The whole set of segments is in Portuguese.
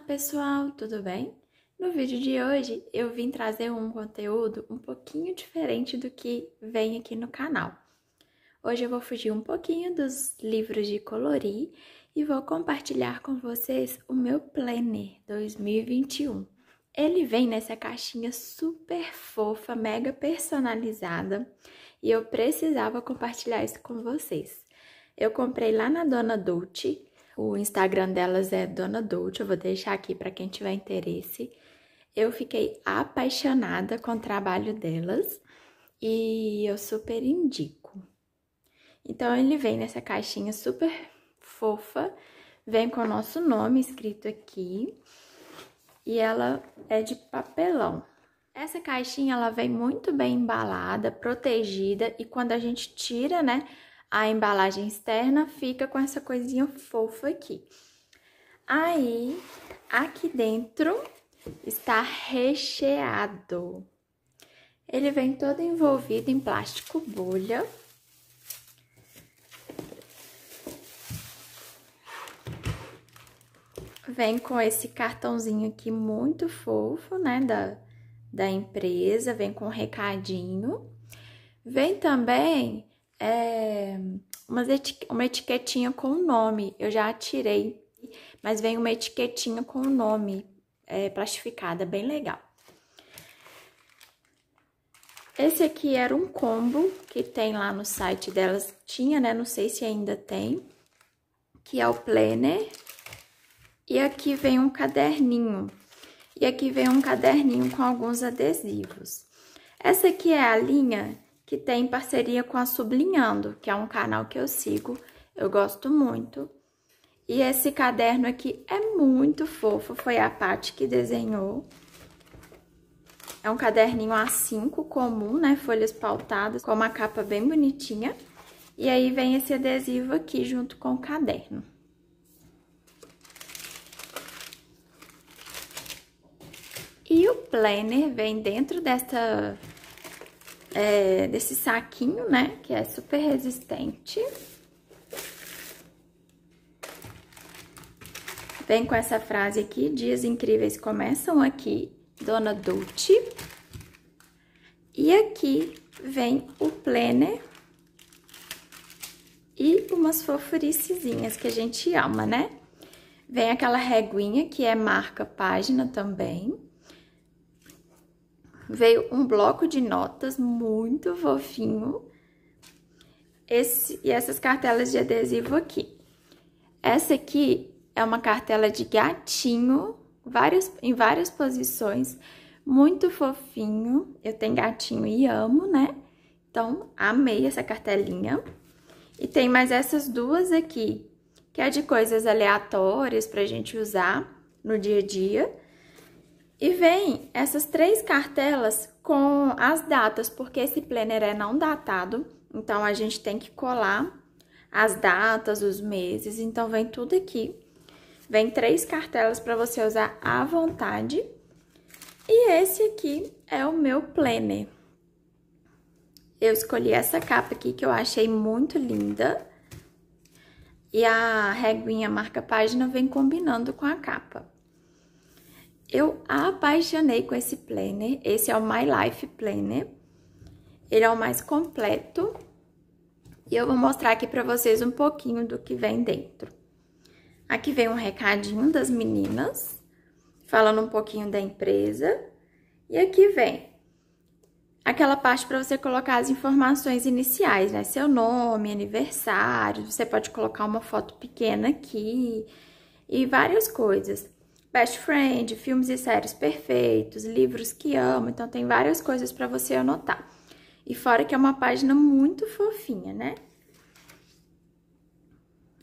pessoal, tudo bem? No vídeo de hoje eu vim trazer um conteúdo um pouquinho diferente do que vem aqui no canal. Hoje eu vou fugir um pouquinho dos livros de colorir e vou compartilhar com vocês o meu planner 2021. Ele vem nessa caixinha super fofa, mega personalizada e eu precisava compartilhar isso com vocês. Eu comprei lá na Dona Dulce o Instagram delas é Dona Dolce, eu vou deixar aqui para quem tiver interesse. Eu fiquei apaixonada com o trabalho delas e eu super indico. Então ele vem nessa caixinha super fofa, vem com o nosso nome escrito aqui e ela é de papelão. Essa caixinha ela vem muito bem embalada, protegida e quando a gente tira, né, a embalagem externa fica com essa coisinha fofa aqui. Aí, aqui dentro está recheado. Ele vem todo envolvido em plástico bolha. Vem com esse cartãozinho aqui muito fofo, né, da, da empresa, vem com um recadinho. Vem também é, uma etiquetinha com o nome. Eu já tirei, mas vem uma etiquetinha com o nome é, plastificada, bem legal. Esse aqui era um combo que tem lá no site delas, tinha, né? Não sei se ainda tem, que é o planner. E aqui vem um caderninho. E aqui vem um caderninho com alguns adesivos. Essa aqui é a linha que tem parceria com a Sublinhando, que é um canal que eu sigo, eu gosto muito. E esse caderno aqui é muito fofo, foi a Paty que desenhou. É um caderninho A5 comum, né, folhas pautadas, com uma capa bem bonitinha. E aí vem esse adesivo aqui junto com o caderno. E o planner vem dentro desta é, desse saquinho, né? Que é super resistente. Vem com essa frase aqui, dias incríveis começam aqui, Dona Dulce. E aqui vem o planner e umas fofuricezinhas que a gente ama, né? Vem aquela reguinha que é marca página também veio um bloco de notas muito fofinho. Esse, e essas cartelas de adesivo aqui. Essa aqui é uma cartela de gatinho, várias, em várias posições, muito fofinho. Eu tenho gatinho e amo, né? Então, amei essa cartelinha. E tem mais essas duas aqui, que é de coisas aleatórias pra gente usar no dia a dia. E vem essas três cartelas com as datas, porque esse planner é não datado, então a gente tem que colar as datas, os meses, então vem tudo aqui. Vem três cartelas para você usar à vontade. E esse aqui é o meu planner. Eu escolhi essa capa aqui que eu achei muito linda. E a reguinha marca página vem combinando com a capa. Eu apaixonei com esse planner. Esse é o My Life Planner. Ele é o mais completo. E eu vou mostrar aqui pra vocês um pouquinho do que vem dentro. Aqui vem um recadinho das meninas, falando um pouquinho da empresa. E aqui vem aquela parte para você colocar as informações iniciais, né? Seu nome, aniversário, você pode colocar uma foto pequena aqui e várias coisas. Best Friend, filmes e séries perfeitos, livros que amo, então tem várias coisas para você anotar. E fora que é uma página muito fofinha, né?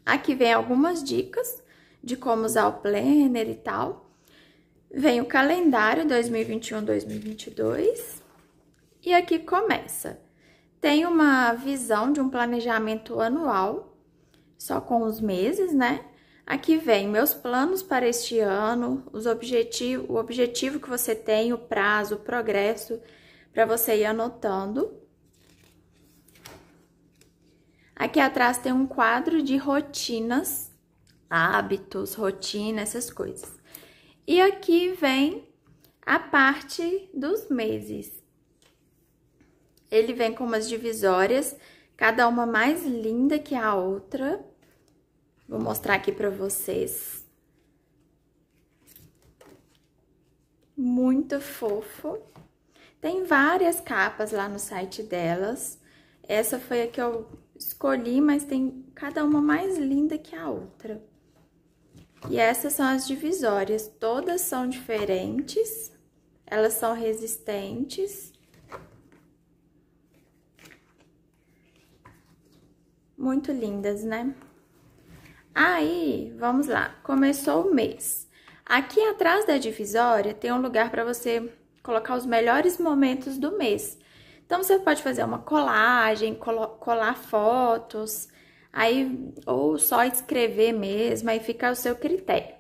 Aqui vem algumas dicas de como usar o planner e tal. Vem o calendário 2021-2022 e aqui começa. Tem uma visão de um planejamento anual, só com os meses, né? Aqui vem meus planos para este ano, os objetivo, o objetivo que você tem, o prazo, o progresso, para você ir anotando. Aqui atrás tem um quadro de rotinas, hábitos, rotina, essas coisas. E aqui vem a parte dos meses. Ele vem com umas divisórias, cada uma mais linda que a outra. Vou mostrar aqui pra vocês. Muito fofo. Tem várias capas lá no site delas. Essa foi a que eu escolhi, mas tem cada uma mais linda que a outra. E essas são as divisórias, todas são diferentes, elas são resistentes. Muito lindas, né? Aí, vamos lá, começou o mês. Aqui atrás da divisória tem um lugar para você colocar os melhores momentos do mês. Então, você pode fazer uma colagem, colar fotos, aí ou só escrever mesmo, aí fica ao seu critério.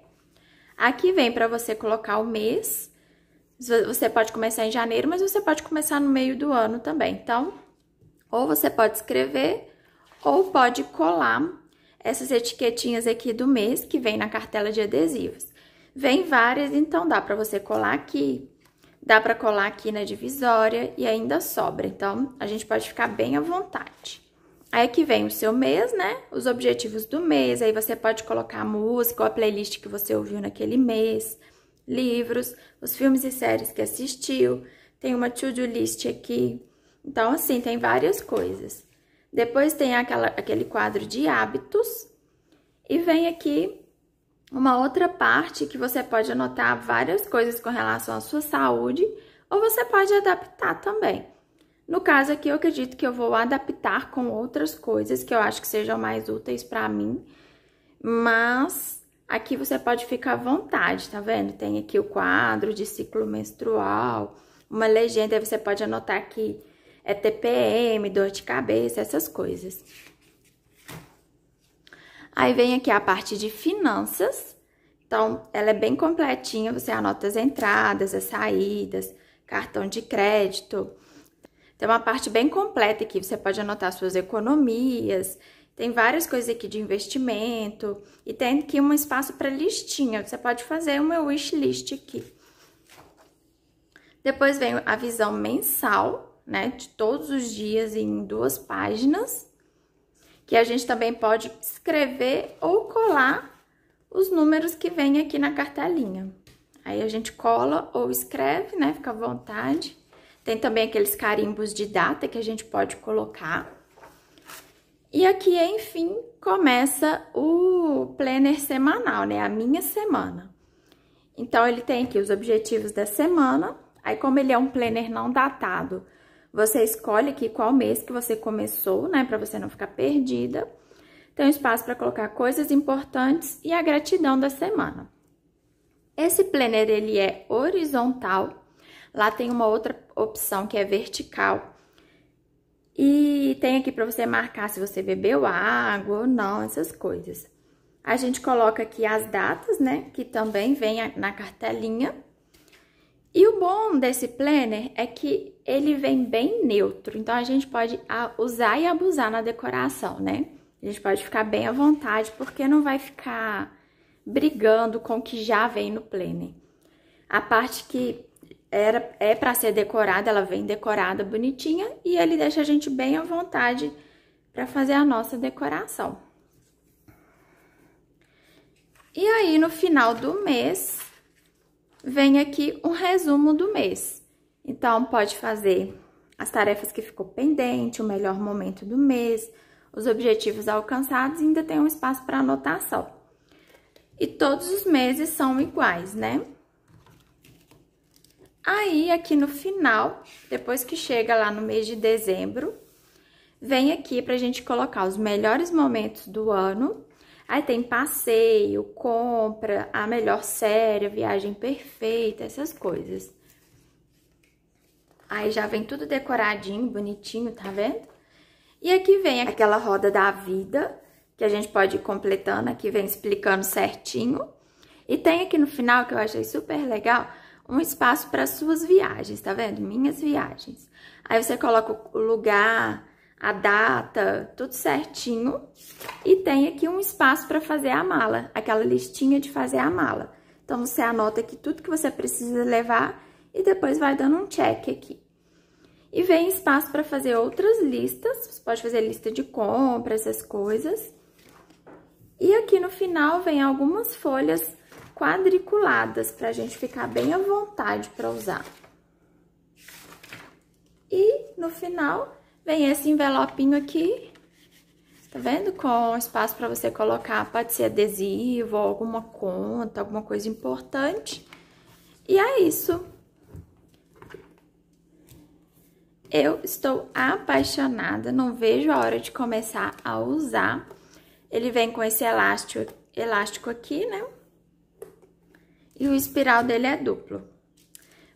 Aqui vem para você colocar o mês. Você pode começar em janeiro, mas você pode começar no meio do ano também. Então, ou você pode escrever ou pode colar essas etiquetinhas aqui do mês que vem na cartela de adesivos. Vem várias, então dá para você colar aqui, dá para colar aqui na divisória e ainda sobra. Então, a gente pode ficar bem à vontade. Aí que vem o seu mês, né? Os objetivos do mês, aí você pode colocar a música ou a playlist que você ouviu naquele mês, livros, os filmes e séries que assistiu, tem uma to-do list aqui. Então, assim, tem várias coisas. Depois tem aquela, aquele quadro de hábitos. E vem aqui uma outra parte que você pode anotar várias coisas com relação à sua saúde, ou você pode adaptar também. No caso aqui, eu acredito que eu vou adaptar com outras coisas que eu acho que sejam mais úteis para mim, mas aqui você pode ficar à vontade, tá vendo? Tem aqui o quadro de ciclo menstrual, uma legenda, você pode anotar aqui é TPM, dor de cabeça, essas coisas. Aí vem aqui a parte de finanças. Então, ela é bem completinha, você anota as entradas, as saídas, cartão de crédito. Tem uma parte bem completa aqui, você pode anotar suas economias, tem várias coisas aqui de investimento e tem aqui um espaço para listinha, você pode fazer uma wishlist aqui. Depois vem a visão mensal, né? De todos os dias em duas páginas, que a gente também pode escrever ou colar os números que vem aqui na cartelinha. Aí a gente cola ou escreve, né? Fica à vontade. Tem também aqueles carimbos de data que a gente pode colocar. E aqui, enfim, começa o planner semanal, né? A minha semana. Então, ele tem aqui os objetivos da semana. Aí, como ele é um planner não datado, você escolhe aqui qual mês que você começou, né, para você não ficar perdida. Tem um espaço para colocar coisas importantes e a gratidão da semana. Esse planner ele é horizontal. Lá tem uma outra opção que é vertical. E tem aqui para você marcar se você bebeu água ou não, essas coisas. A gente coloca aqui as datas, né, que também vem na cartelinha. E o bom desse planner é que ele vem bem neutro, então a gente pode usar e abusar na decoração, né? A gente pode ficar bem à vontade, porque não vai ficar brigando com o que já vem no planner. A parte que era, é para ser decorada, ela vem decorada bonitinha e ele deixa a gente bem à vontade para fazer a nossa decoração. E aí, no final do mês, vem aqui um resumo do mês. Então, pode fazer as tarefas que ficou pendente, o melhor momento do mês, os objetivos alcançados e ainda tem um espaço para anotação. E todos os meses são iguais, né? Aí, aqui no final, depois que chega lá no mês de dezembro, vem aqui para a gente colocar os melhores momentos do ano Aí tem passeio, compra, a melhor série, a viagem perfeita, essas coisas. Aí já vem tudo decoradinho, bonitinho, tá vendo? E aqui vem aquela roda da vida, que a gente pode ir completando, aqui vem explicando certinho. E tem aqui no final, que eu achei super legal, um espaço para suas viagens, tá vendo? Minhas viagens. Aí você coloca o lugar, a data, tudo certinho. E tem aqui um espaço para fazer a mala, aquela listinha de fazer a mala. Então, você anota aqui tudo que você precisa levar e depois vai dando um check aqui. E vem espaço para fazer outras listas, você pode fazer lista de compra, essas coisas. E aqui no final vem algumas folhas quadriculadas para a gente ficar bem à vontade para usar. E no final Vem esse envelopinho aqui, tá vendo? Com espaço para você colocar, pode ser adesivo, alguma conta, alguma coisa importante. E é isso. Eu estou apaixonada, não vejo a hora de começar a usar. Ele vem com esse elástico, elástico aqui, né? E o espiral dele é duplo.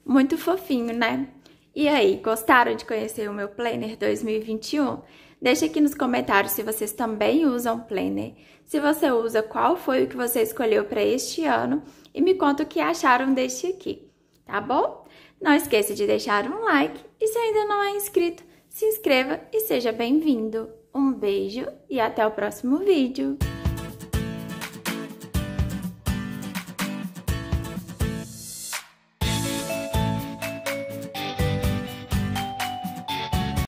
Muito fofinho, né? E aí, gostaram de conhecer o meu Planner 2021? Deixe aqui nos comentários se vocês também usam Planner, se você usa, qual foi o que você escolheu para este ano e me conta o que acharam deste aqui, tá bom? Não esqueça de deixar um like e se ainda não é inscrito, se inscreva e seja bem-vindo. Um beijo e até o próximo vídeo!